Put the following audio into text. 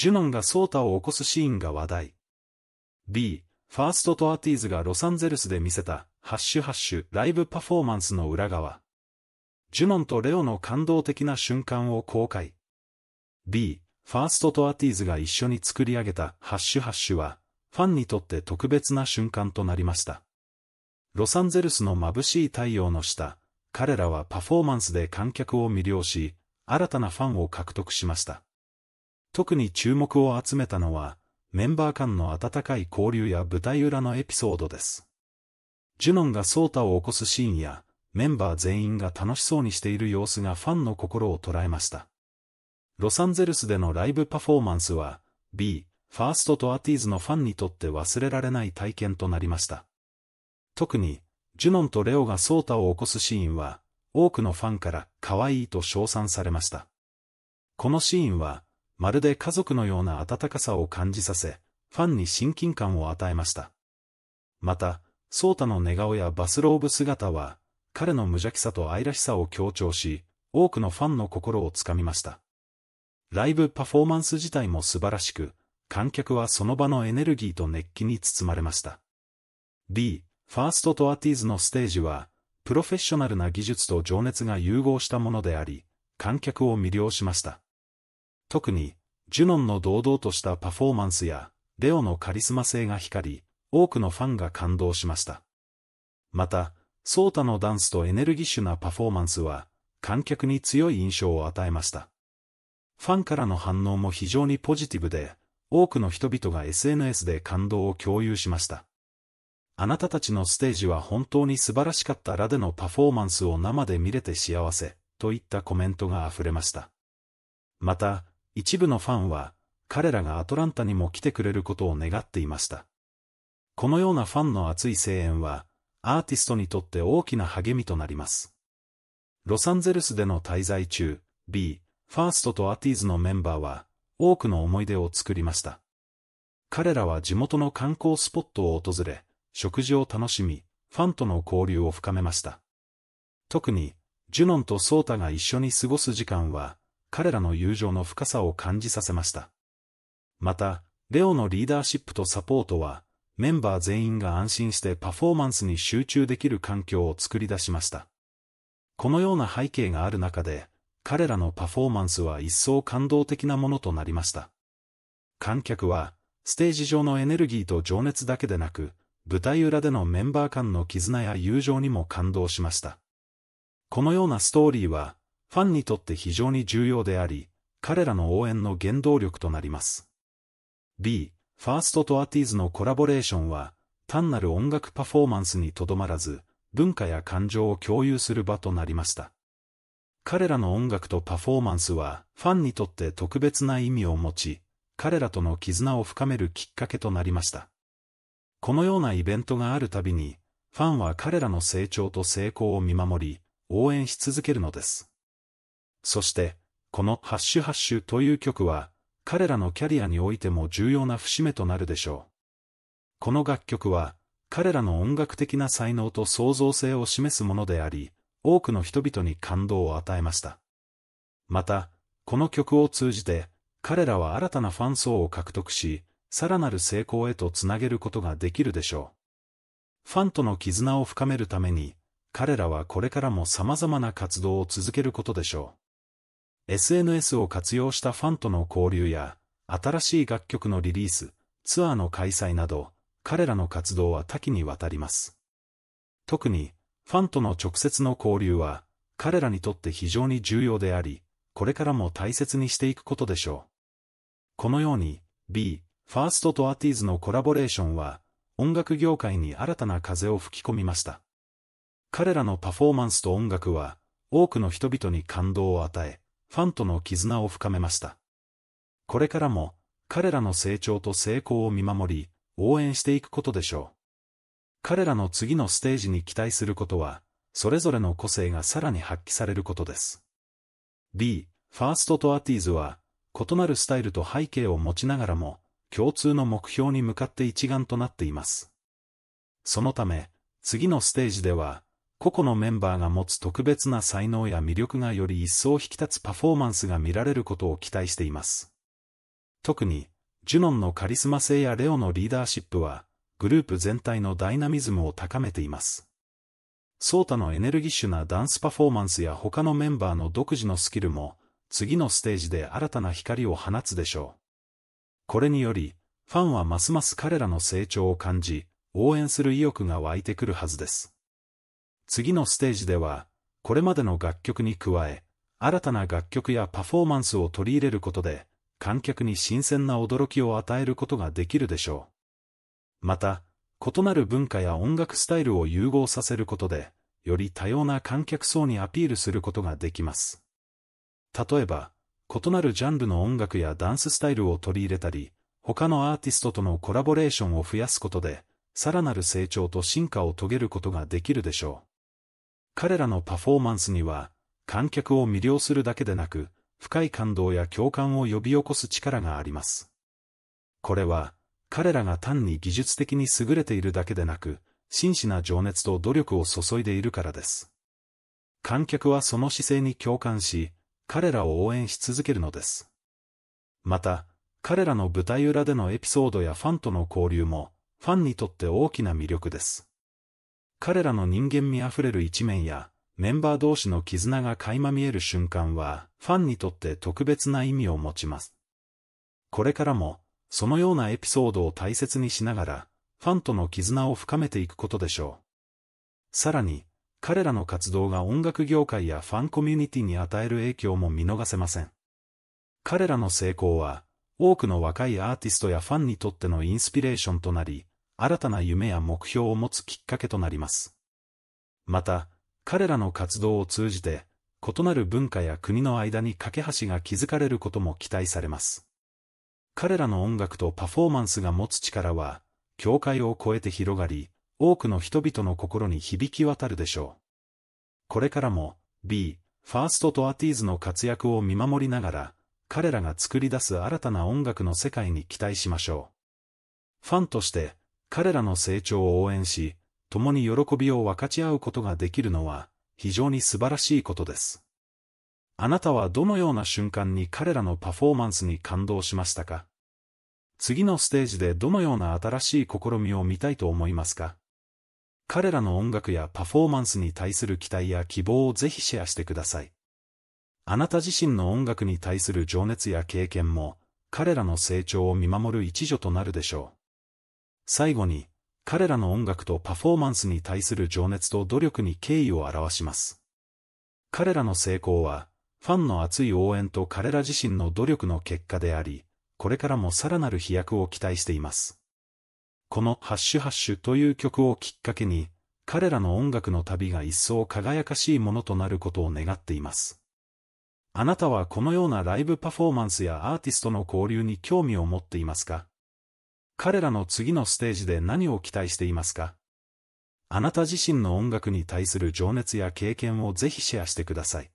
ジュノンがソータを起こすシーンが話題。B、ファーストとアティーズがロサンゼルスで見せた、ハッシュハッシュライブパフォーマンスの裏側。ジュノンとレオの感動的な瞬間を公開。B、ファーストとアティーズが一緒に作り上げたハッシュハッシュは、ファンにとって特別な瞬間となりました。ロサンゼルスの眩しい太陽の下、彼らはパフォーマンスで観客を魅了し、新たなファンを獲得しました。特に注目を集めたのは、メンバー間の温かい交流や舞台裏のエピソードです。ジュノンがソータを起こすシーンや、メンバー全員が楽しそうにしている様子がファンの心を捉えました。ロサンゼルスでのライブパフォーマンスは、B、ファーストとアティーズのファンにとって忘れられない体験となりました。特に、ジュノンとレオがソータを起こすシーンは、多くのファンから可愛いと称賛されました。このシーンは、まるで家族のような温かさを感じさせ、ファンに親近感を与えました。また、ソータの寝顔やバスローブ姿は、彼の無邪気さと愛らしさを強調し、多くのファンの心をつかみました。ライブパフォーマンス自体も素晴らしく、観客はその場のエネルギーと熱気に包まれました。D、ファーストとアティーズのステージは、プロフェッショナルな技術と情熱が融合したものであり、観客を魅了しました。特に、ジュノンの堂々としたパフォーマンスや、レオのカリスマ性が光り、多くのファンが感動しました。また、ソータのダンスとエネルギッシュなパフォーマンスは、観客に強い印象を与えました。ファンからの反応も非常にポジティブで、多くの人々が SNS で感動を共有しました。あなたたちのステージは本当に素晴らしかったらでのパフォーマンスを生で見れて幸せ、といったコメントが溢れました。また、一部のファンは、彼らがアトランタにも来てくれることを願っていました。このようなファンの熱い声援は、アーティストにとって大きな励みとなります。ロサンゼルスでの滞在中、B、ファーストとアティーズのメンバーは、多くの思い出を作りました。彼らは地元の観光スポットを訪れ、食事を楽しみ、ファンとの交流を深めました。特に、ジュノンとソータが一緒に過ごす時間は、彼らの友情の深さを感じさせました。また、レオのリーダーシップとサポートは、メンバー全員が安心してパフォーマンスに集中できる環境を作り出しました。このような背景がある中で、彼らのパフォーマンスは一層感動的なものとなりました。観客は、ステージ上のエネルギーと情熱だけでなく、舞台裏でのメンバー間の絆や友情にも感動しました。このようなストーリーは、ファンにとって非常に重要であり、彼らの応援の原動力となります。B、ファーストとアティーズのコラボレーションは、単なる音楽パフォーマンスにとどまらず、文化や感情を共有する場となりました。彼らの音楽とパフォーマンスは、ファンにとって特別な意味を持ち、彼らとの絆を深めるきっかけとなりました。このようなイベントがあるたびに、ファンは彼らの成長と成功を見守り、応援し続けるのです。そして、このハッシュハッシュという曲は、彼らのキャリアにおいても重要な節目となるでしょう。この楽曲は、彼らの音楽的な才能と創造性を示すものであり、多くの人々に感動を与えました。また、この曲を通じて、彼らは新たなファン層を獲得し、さらなる成功へとつなげることができるでしょう。ファンとの絆を深めるために、彼らはこれからも様々な活動を続けることでしょう。SNS を活用したファンとの交流や、新しい楽曲のリリース、ツアーの開催など、彼らの活動は多岐にわたります。特に、ファンとの直接の交流は、彼らにとって非常に重要であり、これからも大切にしていくことでしょう。このように、B、ファーストとアティーズのコラボレーションは、音楽業界に新たな風を吹き込みました。彼らのパフォーマンスと音楽は、多くの人々に感動を与え、ファンとの絆を深めました。これからも、彼らの成長と成功を見守り、応援していくことでしょう。彼らの次のステージに期待することは、それぞれの個性がさらに発揮されることです。B、ファーストとアティーズは、異なるスタイルと背景を持ちながらも、共通の目標に向かって一丸となっています。そのため、次のステージでは、個々のメンバーが持つ特別な才能や魅力がより一層引き立つパフォーマンスが見られることを期待しています。特に、ジュノンのカリスマ性やレオのリーダーシップは、グループ全体のダイナミズムを高めています。ソータのエネルギッシュなダンスパフォーマンスや他のメンバーの独自のスキルも、次のステージで新たな光を放つでしょう。これにより、ファンはますます彼らの成長を感じ、応援する意欲が湧いてくるはずです。次のステージでは、これまでの楽曲に加え、新たな楽曲やパフォーマンスを取り入れることで、観客に新鮮な驚きを与えることができるでしょう。また、異なる文化や音楽スタイルを融合させることで、より多様な観客層にアピールすることができます。例えば、異なるジャンルの音楽やダンススタイルを取り入れたり、他のアーティストとのコラボレーションを増やすことで、さらなる成長と進化を遂げることができるでしょう。彼らのパフォーマンスには、観客を魅了するだけでなく、深い感動や共感を呼び起こす力があります。これは、彼らが単に技術的に優れているだけでなく、真摯な情熱と努力を注いでいるからです。観客はその姿勢に共感し、彼らを応援し続けるのです。また、彼らの舞台裏でのエピソードやファンとの交流も、ファンにとって大きな魅力です。彼らの人間味あふれる一面や、メンバー同士の絆が垣間見える瞬間は、ファンにとって特別な意味を持ちます。これからも、そのようなエピソードを大切にしながら、ファンとの絆を深めていくことでしょう。さらに、彼らの活動が音楽業界やファンコミュニティに与える影響も見逃せません。彼らの成功は、多くの若いアーティストやファンにとってのインスピレーションとなり、新たな夢や目標を持つきっかけとなります。また、彼らの活動を通じて、異なる文化や国の間に架け橋が築かれることも期待されます。彼らの音楽とパフォーマンスが持つ力は、教会を超えて広がり、多くの人々の心に響き渡るでしょう。これからも、B、ファーストとアティーズの活躍を見守りながら、彼らが作り出す新たな音楽の世界に期待しましょう。ファンとして、彼らの成長を応援し、共に喜びを分かち合うことができるのは、非常に素晴らしいことです。あなたはどのような瞬間に彼らのパフォーマンスに感動しましたか次のステージでどのような新しい試みを見たいと思いますか彼らの音楽やパフォーマンスに対する期待や希望をぜひシェアしてください。あなた自身の音楽に対する情熱や経験も、彼らの成長を見守る一助となるでしょう。最後に、彼らの音楽とパフォーマンスに対する情熱と努力に敬意を表します。彼らの成功は、ファンの熱い応援と彼ら自身の努力の結果であり、これからもさらなる飛躍を期待しています。このハッシュハッシュという曲をきっかけに、彼らの音楽の旅が一層輝かしいものとなることを願っています。あなたはこのようなライブパフォーマンスやアーティストの交流に興味を持っていますか彼らの次のステージで何を期待していますかあなた自身の音楽に対する情熱や経験をぜひシェアしてください。